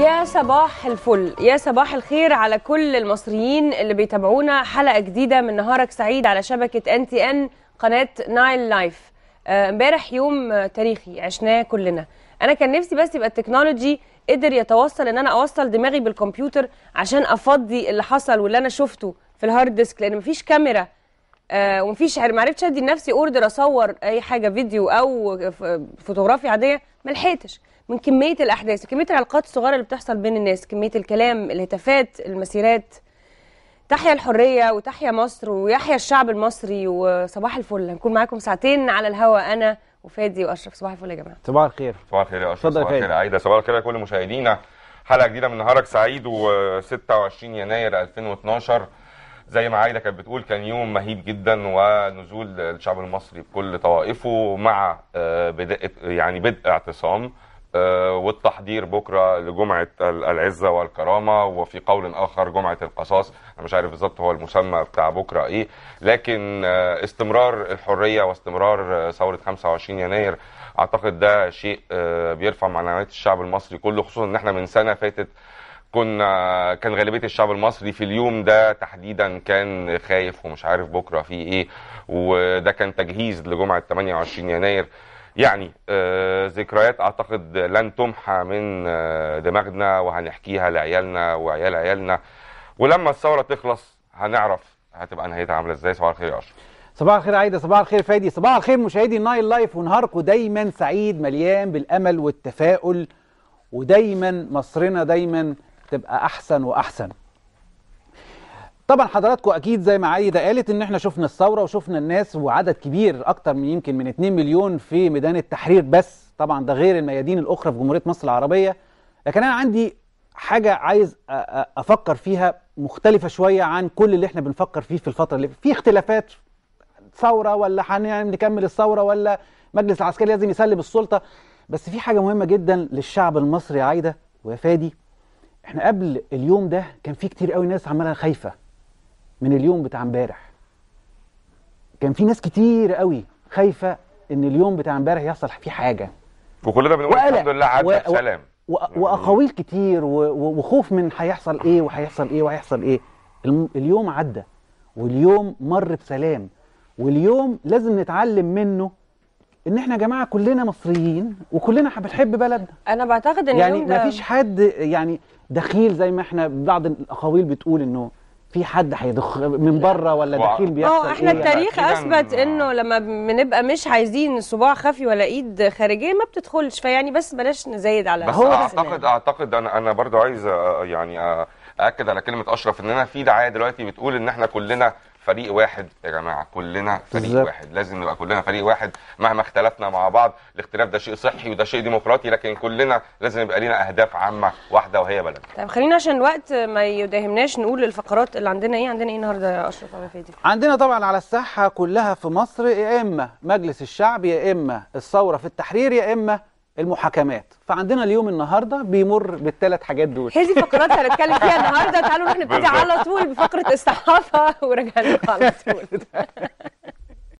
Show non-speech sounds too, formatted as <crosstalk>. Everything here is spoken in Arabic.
يا صباح الفل يا صباح الخير على كل المصريين اللي بيتابعونا حلقه جديده من نهارك سعيد على شبكه ان تي ان قناه نايل آه، لايف امبارح يوم تاريخي عشناه كلنا انا كان نفسي بس يبقى التكنولوجي قدر يتوصل ان انا اوصل دماغي بالكمبيوتر عشان افضي اللي حصل واللي انا شفته في الهارد ديسك لان مفيش كاميرا آه ومفيش ما عرفتش ادي لنفسي اوردر اصور اي حاجه فيديو او فوتوغرافي عاديه ما لحقتش من كميه الاحداث كميه العلاقات الصغيره اللي بتحصل بين الناس كميه الكلام الهتافات المسيرات تحيا الحريه وتحيا مصر ويحيا الشعب المصري وصباح الفل هنكون معاكم ساعتين على الهواء انا وفادي واشرف صباح الفل يا جماعه صباح الخير صباح الخير يا اشرف صباح الخير عايده صباح الخير لكل مشاهدينا حلقه جديده من نهارك سعيد و26 يناير 2012 زي ما عايده كانت بتقول كان يوم مهيب جدا ونزول الشعب المصري بكل طوائفه مع آه، بدء يعني بدء اعتصام آه، والتحضير بكره لجمعه العزه والكرامه وفي قول اخر جمعه القصاص انا مش عارف بالظبط هو المسمى بتاع بكره ايه لكن آه، استمرار الحريه واستمرار ثوره 25 يناير اعتقد ده شيء بيرفع معنويات الشعب المصري كله خصوصا ان احنا من سنه فاتت كنا آه، كان غالبيه الشعب المصري في اليوم ده تحديدا كان خايف ومش عارف بكره في ايه وده كان تجهيز لجمعه 28 يناير يعني آه، ذكريات اعتقد لن تمحى من آه، دماغنا وهنحكيها لعيالنا وعيال عيالنا ولما الثوره تخلص هنعرف هتبقى نهايتها عامله ازاي صباح الخير يا اشرف صباح الخير عايده صباح الخير فادي صباح الخير مشاهدي نايل لايف ونهاركم دايما سعيد مليان بالامل والتفاؤل ودايما مصرنا دايما تبقى احسن واحسن طبعا حضراتكم اكيد زي ما عايده قالت ان احنا شفنا الثوره وشفنا الناس وعدد كبير اكتر من يمكن من 2 مليون في ميدان التحرير بس طبعا ده غير الميادين الاخرى في جمهوريه مصر العربيه لكن انا عندي حاجه عايز افكر فيها مختلفه شويه عن كل اللي احنا بنفكر فيه في الفتره اللي في اختلافات ثوره ولا هنعمل نكمل الثوره ولا مجلس العسكري لازم يسلم السلطه بس في حاجه مهمه جدا للشعب المصري عايده ويا فادي احنا قبل اليوم ده كان في كتير قوي ناس عماله خايفه من اليوم بتاع امبارح كان في ناس كتير قوي خايفه ان اليوم بتاع امبارح يحصل فيه حاجه وكلنا بنقول الحمد لله عدى و... بسلام و... واقاويل كتير و... وخوف من هيحصل ايه وهيحصل ايه وهيحصل ايه اليوم عدى واليوم مر بسلام واليوم لازم نتعلم منه ان احنا يا جماعه كلنا مصريين وكلنا بنحب بلدنا انا بعتقد ان يعني مفيش حد يعني دخيل زي ما احنا بعض الاقاويل بتقول انه في حد هيدخ من بره ولا دخيل بيحصل اه احنا إيه التاريخ يعني اثبت آه. انه لما بنبقى مش عايزين صباع خفي ولا ايد خارجيه ما بتدخلش فيعني بس بلاش نزايد على بس هو اعتقد يعني. اعتقد انا انا برضو عايز آه، يعني آه، اكد على كلمه اشرف ان انا في دعايه دلوقتي بتقول ان احنا كلنا فريق واحد يا جماعه كلنا فريق بالزبط. واحد لازم نبقى كلنا فريق واحد مهما اختلفنا مع بعض الاختلاف ده شيء صحي وده شيء ديمقراطي لكن كلنا لازم يبقى لينا اهداف عامه واحده وهي بلدنا طيب خلينا عشان الوقت ما يداهمناش نقول الفقرات اللي عندنا ايه عندنا ايه النهارده يا اشرف عم فادي عندنا طبعا على الساحه كلها في مصر يا اما مجلس الشعب يا اما الثوره في التحرير يا اما المحاكمات فعندنا اليوم النهارده بيمر بالثلاث حاجات دول هذه فقرات هنتكلم فيها النهارده تعالوا نروح نبتدي على طول بفقره الصحافه <laughs> ورجعنا على طول <laughs>